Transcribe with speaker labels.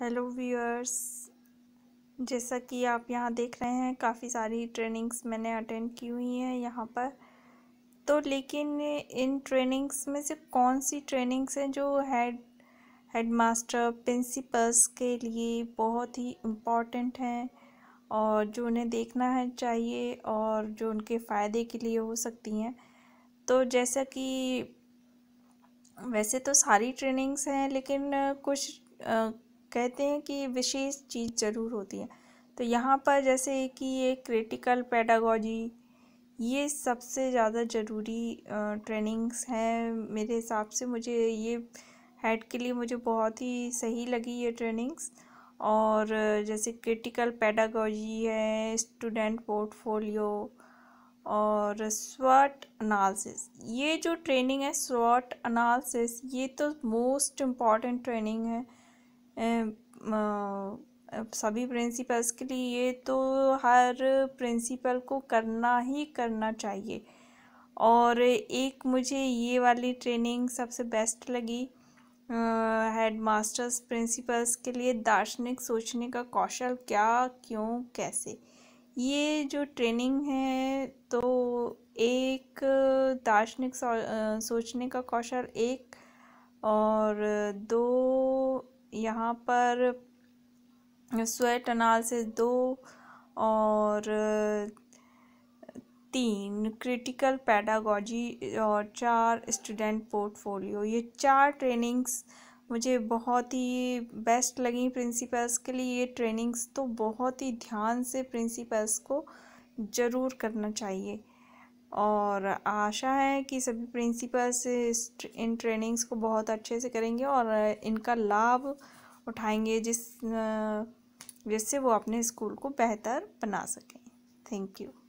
Speaker 1: hello viewers जैसा कि आप यहाँ देख रहे हैं काफ़ी सारी ट्रेनिंग्स मैंने अटेंड की हुई हैं यहाँ पर तो लेकिन इन ट्रेनिंग्स में से कौन सी ट्रेनिंग्स हैं जो हेड हेड मास्टर प्रिंसिपल्स के लिए बहुत ही इम्पॉर्टेंट हैं और जो उन्हें देखना है चाहिए और जो उनके फ़ायदे के लिए हो सकती हैं तो जैसा कि वैसे तो सारी ट्रेनिंग्स हैं लेकिन कुछ कहते हैं कि विशेष चीज़ ज़रूर होती है तो यहाँ पर जैसे कि ये क्रिटिकल पैडागोजी ये सबसे ज़्यादा ज़रूरी ट्रेनिंग्स हैं मेरे हिसाब से मुझे ये हेड के लिए मुझे बहुत ही सही लगी ये ट्रेनिंग्स और जैसे क्रिटिकल पैडागोजी है स्टूडेंट पोर्टफोलियो और स्वॉट अनालिसिस ये जो ट्रेनिंग है स्वॉट अनालिसिस ये तो मोस्ट इम्पॉर्टेंट ट्रेनिंग है सभी प्रिंसिपल्स के लिए ये तो हर प्रिंसिपल को करना ही करना चाहिए और एक मुझे ये वाली ट्रेनिंग सबसे बेस्ट लगी हेड मास्टर्स प्रिंसिपल्स के लिए दार्शनिक सोचने का कौशल क्या क्यों कैसे ये जो ट्रेनिंग है तो एक दार्शनिक सो, सोचने का कौशल एक और दो यहाँ पर स्वेट अनाल से दो और तीन क्रिटिकल पैडागॉजी और चार स्टूडेंट पोर्टफोलियो ये चार ट्रेनिंग्स मुझे बहुत ही बेस्ट लगी प्रिंसिपल्स के लिए ये ट्रेनिंग्स तो बहुत ही ध्यान से प्रिंसिपल्स को ज़रूर करना चाहिए और आशा है कि सभी प्रिंसिपल्स इन ट्रेनिंग्स को बहुत अच्छे से करेंगे और इनका लाभ उठाएंगे जिस जिससे वो अपने स्कूल को बेहतर बना सकें थैंक यू